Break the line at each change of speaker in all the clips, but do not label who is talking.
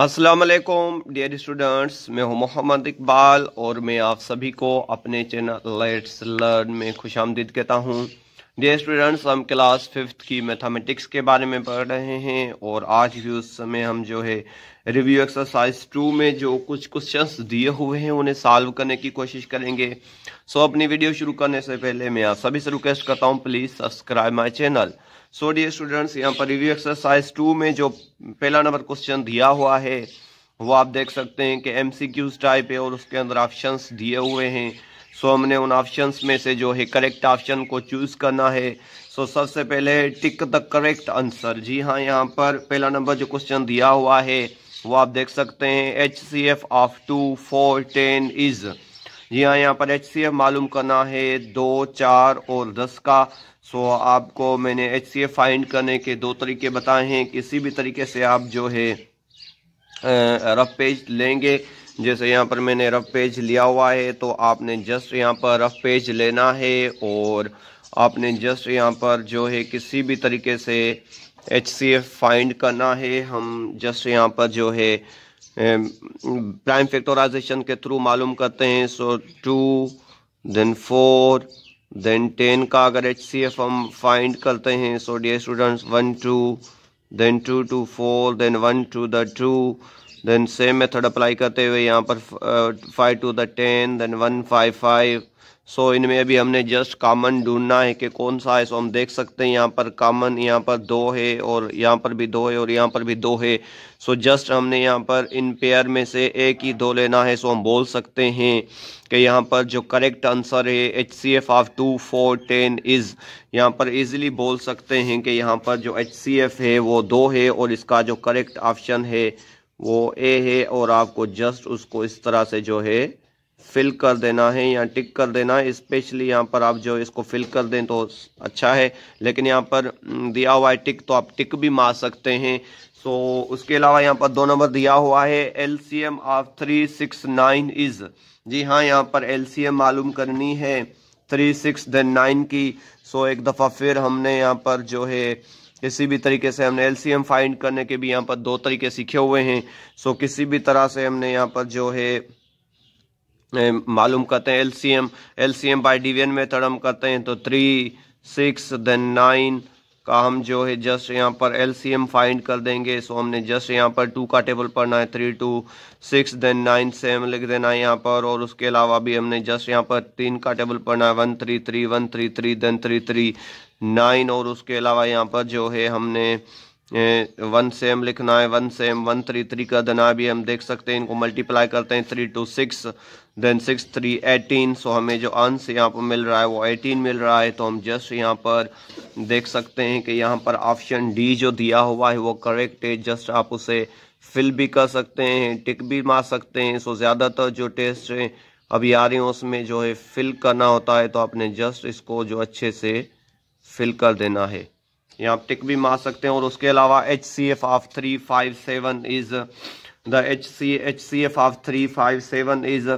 अस्सलाम वालेकुम dear students मैं हूं मोहम्मद इकबाल और मैं आप सभी को अपने चैनल लेट्स लर्न में खुश आमदीद कहता हूं डियर स्टूडेंट्स हम क्लास फिफ्थ की मैथमेटिक्स के बारे में पढ़ रहे हैं और आज भी उस समय हम जो है रिव्यू एक्सरसाइज टू में जो कुछ क्वेश्चंस दिए हुए हैं उन्हें सॉल्व करने की कोशिश करेंगे सो अपनी वीडियो शुरू करने से पहले मैं आप सभी से रिक्वेस्ट करता हूँ please subscribe my channel so dear students यहाँ पर रिव्यू एक्सरसाइज टू में जो पहला नंबर क्वेश्चन दिया हुआ है वो आप देख सकते हैं कि एम सी क्यूज टाइप है और उसके अंदर ऑप्शंस दिए हुए हैं सो so, हमने उन ऑप्शंस में से जो है करेक्ट ऑप्शन को चूज़ करना है सो so, सबसे पहले टिक द करेक्ट आंसर जी हाँ यहाँ पर पहला नंबर जो क्वेश्चन दिया हुआ है वो आप देख सकते हैं H C F of two four ten is जी हाँ यहाँ पर एच सी एफ मालूम करना है दो चार और दस का सो so, आपको मैंने एच सी एफ फाइंड करने के दो तरीके बताए हैं किसी भी तरीके से आप जो है रफ पेज लेंगे जैसे यहाँ पर मैंने रफ पेज लिया हुआ है तो आपने जस्ट यहाँ पर रफ पेज लेना है और आपने जस्ट यहाँ पर जो है किसी भी तरीके से एच सी एफ फाइंड करना है हम जस्ट यहाँ पर जो है प्राइम फैक्टोराइजेशन के थ्रू मालूम करते हैं so two then four then ten का अगर एच सी एफ हम फाइंड करते हैं so dear students one two then two two four then one two the two then same method apply करते हुए यहाँ पर five two the ten then one five five so so, इनमें अभी हमने जस्ट कामन ढूंढना है कि कौन सा है सो so, हम देख सकते हैं यहाँ पर कामन यहाँ पर दो है और यहाँ पर भी दो है और यहाँ पर भी दो है सो so, जस्ट हमने यहाँ पर इन पेयर में से एक ही दो लेना है सो so, हम बोल सकते हैं कि यहाँ पर जो करेक्ट आंसर है H C F of two four ten is यहाँ पर ईजिली बोल सकते हैं कि यहाँ पर जो एच सी एफ है वो दो है और इसका जो करेक्ट ऑप्शन है वो ए है और आपको जस्ट उसको इस तरह से जो है फिल कर देना है या टिक कर देना है स्पेशली यहाँ पर आप जो इसको फिल कर दें तो अच्छा है लेकिन यहाँ पर दिया हुआ है टिक तो आप टिक भी मार सकते हैं सो उसके अलावा यहाँ पर दो नंबर दिया हुआ है L C M of three six nine is जी हाँ यहाँ पर एल सी एम मालूम करनी है थ्री सिक्स देन नाइन की सो एक दफ़ा फिर हमने यहाँ पर जो है किसी भी तरीके से हमने एल सी एम फाइंड करने के भी यहाँ पर दो तरीके सीखे हुए हैं सो किसी भी तरह से हमने यहाँ पर जो है मालूम करते हैं LCM LCM by division method हम करते हैं तो थ्री सिक्स देन नाइन का हम जो है जस्ट यहाँ पर एलसीएम फाइंड कर देंगे सो हमने जस्ट यहाँ पर टू का टेबल पढ़ना है three two six then nine same लिख देना है यहाँ पर और उसके अलावा भी हमने जस्ट यहाँ पर तीन का टेबल पढ़ना है one three three one three three then three three nine और उसके अलावा यहाँ पर जो है हमने वन सेम लिखना है one same one three three का देना भी हम देख सकते हैं इनको मल्टीप्लाई करते हैं three two six then six three eighteen so हमें जो आंसर यहाँ पर मिल रहा है वो एटीन मिल रहा है तो हम जस्ट यहाँ पर देख सकते हैं कि यहाँ पर ऑप्शन डी जो दिया हुआ है वो करेक्ट है जस्ट आप उसे फिल भी कर सकते हैं टिक भी मार सकते हैं सो ज़्यादातर जो टेस्ट अभी आ रहे हैं उसमें जो है फिल करना होता है तो आपने जस्ट इसको जो अच्छे से फिल कर देना है यहाँ आप टिक भी मार सकते हैं और उसके अलावा H C F of three five seven is the H C H C F of three five seven is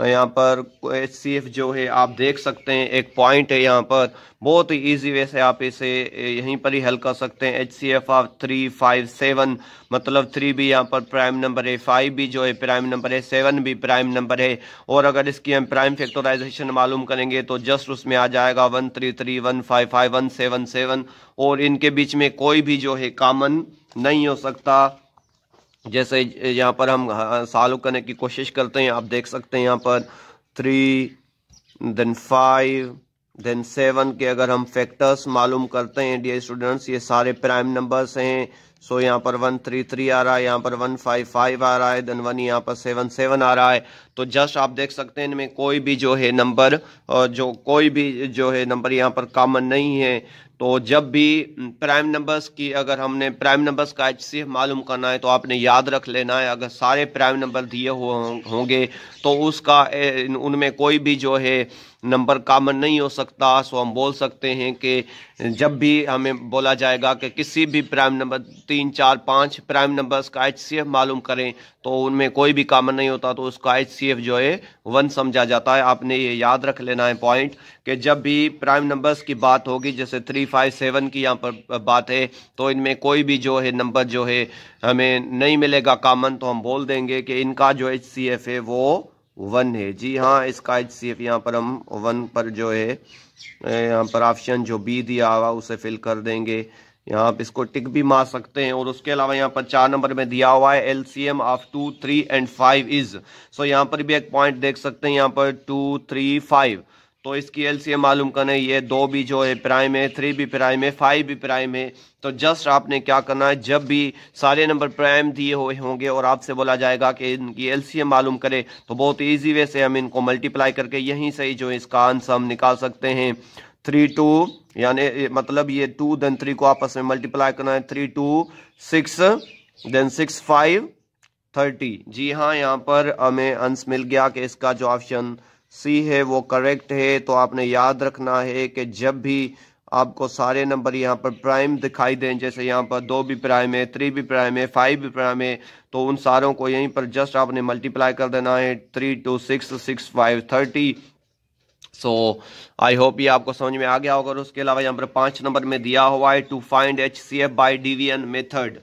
यहाँ पर एच सी एफ जो है आप देख सकते हैं एक पॉइंट है यहाँ पर बहुत ही ईजी वे से आप इसे यहीं पर ही हल कर सकते हैं एच सी एफ आप थ्री फाइव सेवन मतलब थ्री भी यहाँ पर प्राइम नंबर है फाइव भी जो है प्राइम नंबर है सेवन भी प्राइम नंबर है और अगर इसकी हम प्राइम फैक्टराइजेशन मालूम करेंगे तो जस्ट उसमें आ जाएगा one three three one five five one seven seven और इनके बीच में कोई भी जो है कामन नहीं हो सकता जैसे यहाँ पर हम हाँ, सॉल्व करने की कोशिश करते हैं आप देख सकते हैं यहाँ पर three then five then seven के अगर हम फैक्टर्स मालूम करते हैं डी स्टूडेंट्स ये सारे प्राइम नंबर्स हैं सो यहाँ पर वन थ्री थ्री आ रहा है यहाँ पर वन फाइव फाइव आ रहा है देन वन यहाँ पर सेवन सेवन आ रहा है तो जस्ट आप देख सकते हैं इनमें कोई भी जो है नंबर जो कोई भी जो है नंबर यहाँ पर कॉमन नहीं है तो जब भी प्राइम नंबर्स की अगर हमने प्राइम नंबर्स का एच मालूम करना है तो आपने याद रख लेना है अगर सारे प्राइम नंबर दिए हुए होंगे तो उसका उनमें कोई भी जो है नंबर कामन नहीं हो सकता सो हम बोल सकते हैं कि जब भी हमें बोला जाएगा कि किसी भी प्राइम नंबर तीन चार पाँच प्राइम नंबर्स का एच सी एफ मालूम करें तो उनमें कोई भी कामन नहीं होता तो उसका एच सी एफ जो है वन समझा जाता है आपने ये याद रख लेना है पॉइंट कि जब भी प्राइम नंबर्स की बात होगी जैसे थ्री फाइव सेवन की यहाँ पर बात है तो इनमें कोई भी जो है नंबर जो है हमें नहीं मिलेगा कामन तो हम बोल देंगे कि इनका जो एच सी एफ है वो वन है जी हाँ इस कायद सीख यहाँ पर हम वन पर जो है यहाँ पर ऑप्शन जो बी दिया हुआ उसे फिल कर देंगे यहाँ आप इसको टिक भी मार सकते हैं और उसके अलावा यहाँ पर चार नंबर में दिया हुआ है L C M of two three and five is so यहाँ पर भी एक पॉइंट देख सकते हैं यहाँ पर टू थ्री फाइव तो इसकी एलसीएम मालूम करना है ये दो भी जो है प्राइम है थ्री भी प्राइम है फाइव भी प्राइम है तो जस्ट आपने क्या करना है जब भी सारे नंबर प्राइम दिए हुए होंगे और आपसे बोला जाएगा कि इनकी एलसीएम मालूम करें तो बहुत ईजी वे से हम इनको मल्टीप्लाई करके यहीं से ही जो इसका आंसर हम निकाल सकते हैं थ्री टू यानी मतलब ये टू देन थ्री को आपस में मल्टीप्लाई करना है three two six then six five thirty जी हाँ यहाँ पर हमें अंश मिल गया कि इसका जो ऑप्शन सी है वो करेक्ट है तो आपने याद रखना है कि जब भी आपको सारे नंबर यहाँ पर प्राइम दिखाई दें जैसे यहाँ पर दो भी प्राइम है थ्री भी प्राइम है फाइव भी प्राइम है तो उन सारों को यहीं पर जस्ट आपने मल्टीप्लाई कर देना है three two six six five thirty so I hope ये आपको समझ में आ गया होगा उसके अलावा यहाँ पर पांच नंबर में दिया हुआ है to find H C F by an method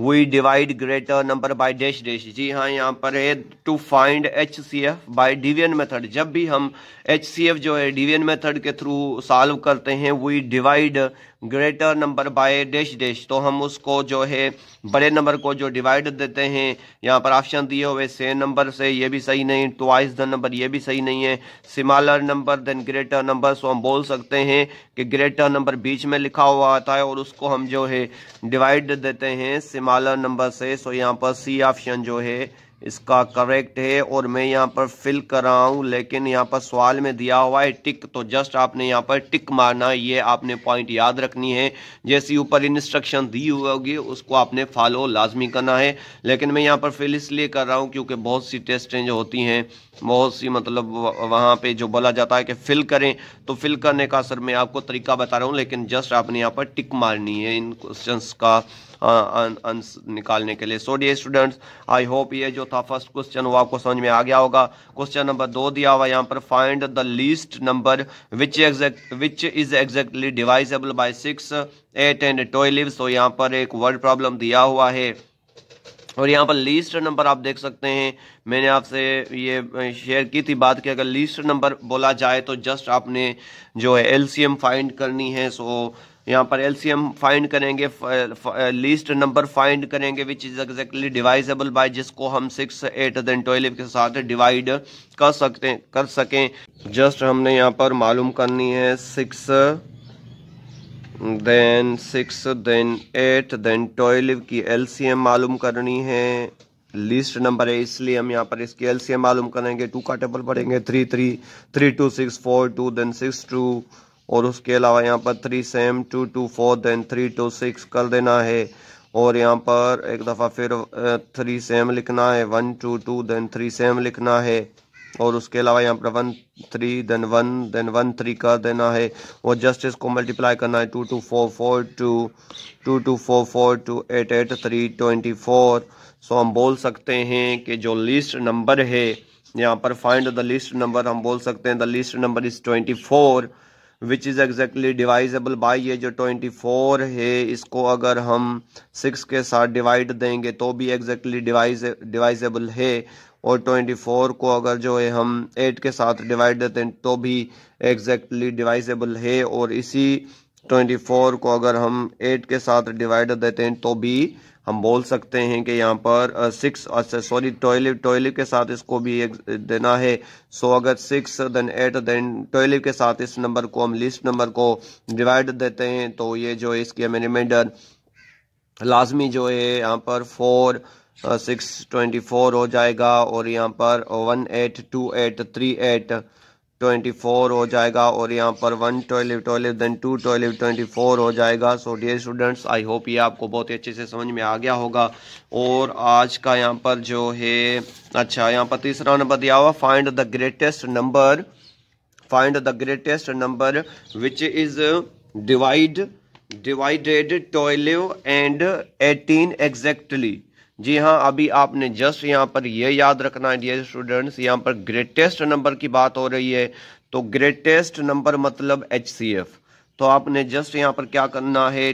we divide greater number by dash dash जी हाँ यहाँ पर है to find H C F by division method जब भी हम एच सी एफ जो है डिवियन मेथड के थ्रू सॉल्व करते हैं we divide greater number by dash dash तो हम उसको जो है बड़े नंबर को जो डिवाइड देते हैं यहाँ पर ऑप्शन दिए हुए सेम नंबर से ये भी सही नहीं ट्वाइस द नंबर ये भी सही नहीं है smaller number then greater number so हम बोल सकते हैं कि ग्रेटर नंबर बीच में लिखा हुआ आता है और उसको हम जो है डिवाइड देते हैं सिमालर नंबर से सो यहाँ पर सी ऑप्शन जो है इसका करेक्ट है और मैं यहाँ पर फिल कर रहा हूँ लेकिन यहाँ पर सवाल में दिया हुआ है टिक तो जस्ट आपने यहाँ पर टिक मारना ये आपने पॉइंट याद रखनी है जैसी ऊपर इंस्ट्रक्शन दी हुई होगी उसको आपने फॉलो लाजमी करना है लेकिन मैं यहाँ पर फिल इसलिए कर रहा हूँ क्योंकि बहुत सी टेस्टें जो होती हैं बहुत सी मतलब वहाँ पर जो बोला जाता है कि फिल करें तो फिल करने का सर मैं आपको तरीका बता रहा हूँ लेकिन जस्ट आपने यहाँ पर टिक मारनी है इन क्वेश्चन का आंस निकालने के लिए so dear students I hope ये जो जो था फर्स्ट क्वेश्चन वो आपको समझ में आ गया होगा क्वेश्चन नंबर दो दिया हुआ यहाँ पर find the least number which exact which is exactly divisible by six eight and twelve so यहाँ पर एक वर्ड प्रॉब्लम दिया हुआ है और यहाँ पर लीस्ट नंबर आप देख सकते हैं मैंने आपसे ये शेयर की थी बात कि अगर लीस्ट नंबर बोला जाए तो जस्ट आपने जो है एलसीएम फाइंड करनी है सो यहाँ पर एलसीएम फाइंड करेंगे लिस्ट नंबर फाइंड करेंगे which is exactly divisible by जिसको हम सिक्स एट देन ट्वेल्व के साथ डिवाइड कर सकते कर सकें जस्ट हमने यहाँ पर मालूम करनी है six then six then eight then twelve की एलसीएम मालूम करनी है लिस्ट नंबर है इसलिए हम यहाँ पर इसकी एलसीएम मालूम करेंगे टू का टेबल पढ़ेंगे three three three two six four two then six two और उसके अलावा यहाँ पर three same two two four then three two six कर देना है और यहाँ पर एक दफ़ा फिर थ्री सेम लिखना है one two two then three same लिखना है और उसके अलावा यहाँ पर one three then one then one three कर देना है और जस्ट इसको मल्टीप्लाई करना है two two four four two two two four four two eight eight three twenty four so हम बोल सकते हैं कि जो लिस्ट नंबर है यहाँ पर फाइंड द लिस्ट नंबर हम बोल सकते हैं the least number is twenty four which is exactly divisible by ये जो 24 है इसको अगर हम 6 के साथ डिवाइड देंगे तो भी एग्जैक्टली डिवाइज डिवाइजेबल है और 24 को अगर जो है हम 8 के साथ डिवाइड देते हैं तो भी एग्जैक्टली डिवाइजेबल है और इसी 24 को अगर हम 8 के साथ डिवाइड देते हैं तो भी हम बोल सकते हैं कि यहाँ पर सिक्स सॉरी टॉयलेट टॉयलेट के साथ इसको भी एक देना है सो अगर सिक्स देन एट देन टॉयलेट के साथ इस नंबर को हम लिस्ट नंबर को डिवाइड देते हैं तो ये जो है इसकी हमें रिमाइंडर लाजमी जो है यहाँ पर फोर सिक्स ट्वेंटी फोर हो जाएगा और यहाँ पर one eight two eight three eight twenty four हो जाएगा और यहाँ पर one twelve twelve then two twelve twenty four हो जाएगा so dear students I hope ये आपको बहुत ही अच्छे से समझ में आ गया होगा और आज का यहाँ पर जो है अच्छा यहाँ पर तीसरा नंबर दिया हुआ find the greatest number find the greatest number which is divide divided twelve and eighteen exactly जी हाँ अभी आपने जस्ट यहाँ पर यह याद रखना है डियर स्टूडेंट्स यहाँ पर ग्रेटेस्ट नंबर की बात हो रही है तो ग्रेटेस्ट नंबर मतलब एच तो आपने जस्ट यहाँ पर क्या करना है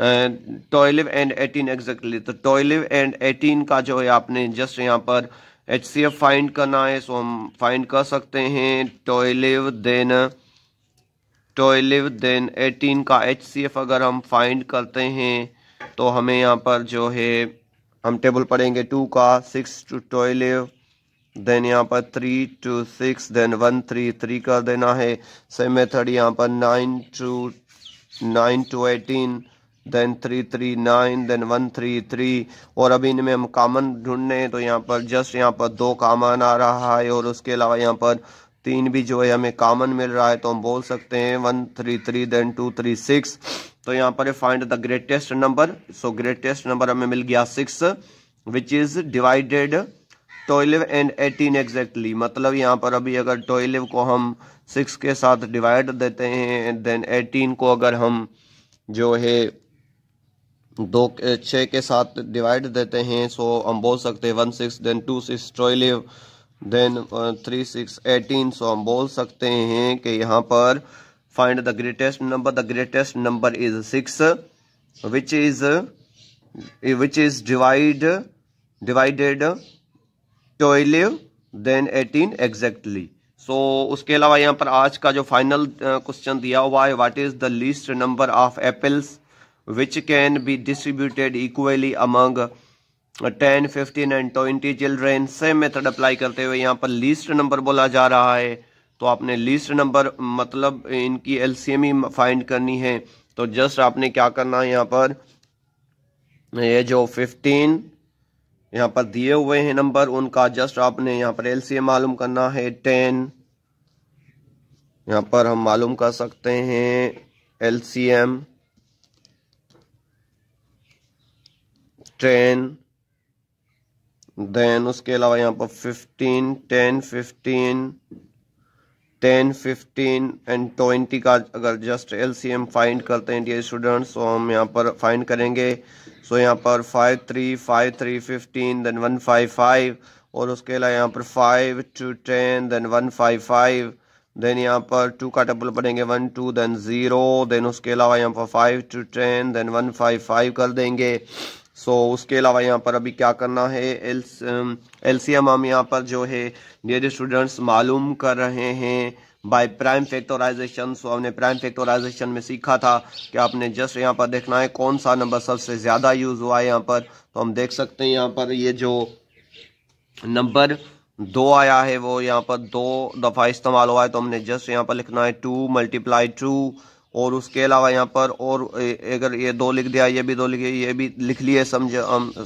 ट्वेल्व एंड एटीन एग्जैक्टली तो ट्वेल्व एंड एटीन का जो है आपने जस्ट यहाँ पर एच सी एफ फाइंड करना है सो हम फाइंड कर सकते हैं twelve then twelve then eighteen का एच सी एफ अगर हम फाइंड करते हैं तो हमें यहाँ पर जो है हम टेबल पढ़ेंगे टू का सिक्स टू ट्वेल्व देन यहाँ पर three two six then one three three कर देना है सेम मेथड यहाँ पर nine two nine two eighteen then three three nine then one three three और अभी इनमें हम कामन ढूंढने हैं तो यहाँ पर जस्ट यहाँ पर दो कामन आ रहा है और उसके अलावा यहाँ पर तीन भी जो है हमें कामन मिल रहा है तो हम बोल सकते हैं one three three then two three six तो यहाँ पर find the greatest number so greatest number हमें मिल गया six which is divided twelve and eighteen exactly मतलब यहाँ पर अभी अगर ट्वेल्व को हम सिक्स के साथ डिवाइड देते हैं देन एटीन को अगर हम जो है दो छ के साथ डिवाइड देते हैं सो हम बोल सकते हैं one six then two six twelve then three six eighteen so हम बोल सकते हैं कि यहाँ पर find the greatest number the greatest number is 6 which is which is divide divided 12 then 18 exactly so उसके अलावा यहाँ पर आज का जो फाइनल क्वेश्चन uh, दिया हुआ है what is the least number of apples which can be distributed equally among ten fifteen and twenty children same method apply करते हुए यहाँ पर लीस्ट नंबर बोला जा रहा है तो आपने लिस्ट नंबर मतलब इनकी एलसीएम ही फाइंड करनी है तो जस्ट आपने क्या करना है यहाँ पर ये जो फिफ्टीन यहाँ पर दिए हुए हैं नंबर उनका जस्ट आपने यहाँ पर एलसीएम मालूम करना है टेन यहाँ पर हम मालूम कर सकते हैं एम टेन देन उसके अलावा यहाँ पर fifteen ten fifteen ten fifteen and twenty का अगर just L C M find करते हैं डी स्टूडेंट्स तो हम यहाँ पर फाइंड करेंगे सो so, यहाँ पर five three five three fifteen then one five five और उसके अलावा यहाँ पर five two ten then one five five then यहाँ पर टू का टेबल बनेंगे one two then zero then उसके अलावा यहाँ पर five two ten then one five five कर देंगे सो so, उसके अलावा यहाँ पर अभी क्या करना है एल्स एलसीएम हम यहाँ पर जो है डेयर स्टूडेंट्स मालूम कर रहे हैं बाय प्राइम फैक्टोराइजेशन सो हमने प्राइम फैक्टोराइजेशन में सीखा था कि आपने जस्ट यहाँ पर देखना है कौन सा नंबर सबसे ज़्यादा यूज़ हुआ है यहाँ पर तो हम देख सकते हैं यहाँ पर ये जो नंबर दो आया है वो यहाँ पर दो दफ़ा इस्तेमाल हुआ है तो हमने जस्ट यहाँ पर लिखना है टू मल्टीप्लाई टू और उसके अलावा यहाँ पर और अगर ये दो लिख दिया ये भी दो लिखे ये भी लिख लिए समझे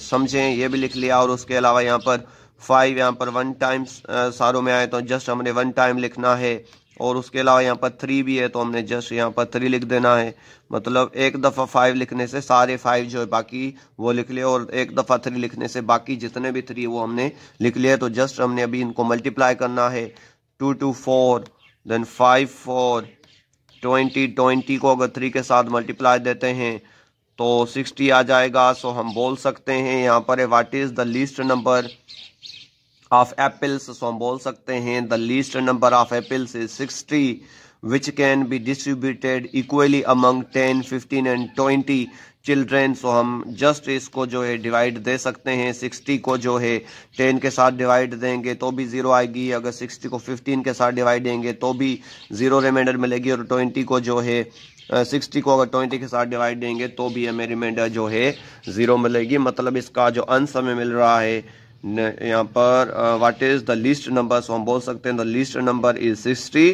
समझें ये भी लिख लिया और उसके अलावा यहाँ पर फाइव यहाँ पर वन टाइम सारों में आए तो जस्ट हमने वन टाइम लिखना है और उसके अलावा यहाँ पर थ्री भी है तो हमने जस्ट यहाँ पर थ्री लिख देना है मतलब एक दफ़ा फाइव लिखने से सारे फाइव जो है बाकी वो लिख लिए और एक दफ़ा थ्री लिखने से बाकी जितने भी थ्री वो हमने लिख लिए तो जस्ट हमने अभी इनको मल्टीप्लाई करना है two two four then five four twenty twenty को अगर थ्री के साथ मल्टीप्लाई देते हैं तो सिक्सटी आ जाएगा सो हम बोल सकते हैं यहाँ पर what is the least number of apples so हम बोल सकते हैं the least number of apples is sixty which can be distributed equally among ten fifteen and twenty children so हम जस्ट इसको जो है डिवाइड दे सकते हैं सिक्सटी को जो है टेन के साथ डिवाइड देंगे तो भी ज़ीरो आएगी अगर सिक्सटी को फिफ्टीन के साथ डिवाइड देंगे तो भी ज़ीरो रिमाइंडर मिलेगी और ट्वेंटी को जो है सिक्सटी को अगर ट्वेंटी के साथ डिवाइड देंगे तो भी हमें रिमाइंडर जो है ज़ीरो मिलेगी मतलब इसका जो अंश हमें मिल रहा है यहाँ पर what is the least number so हम बोल सकते हैं the least number is sixty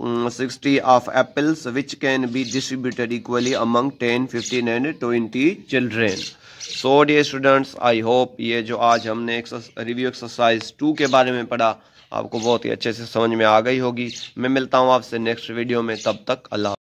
60 of apples which can be distributed equally among 10 15 and 20 children so dear students I hope ये जो आज हमने रिव्यू एक्सरसाइज टू के बारे में पढ़ा आपको बहुत ही अच्छे से समझ में आ गई होगी मैं मिलता हूँ आपसे नेक्स्ट वीडियो में तब तक अल्लाह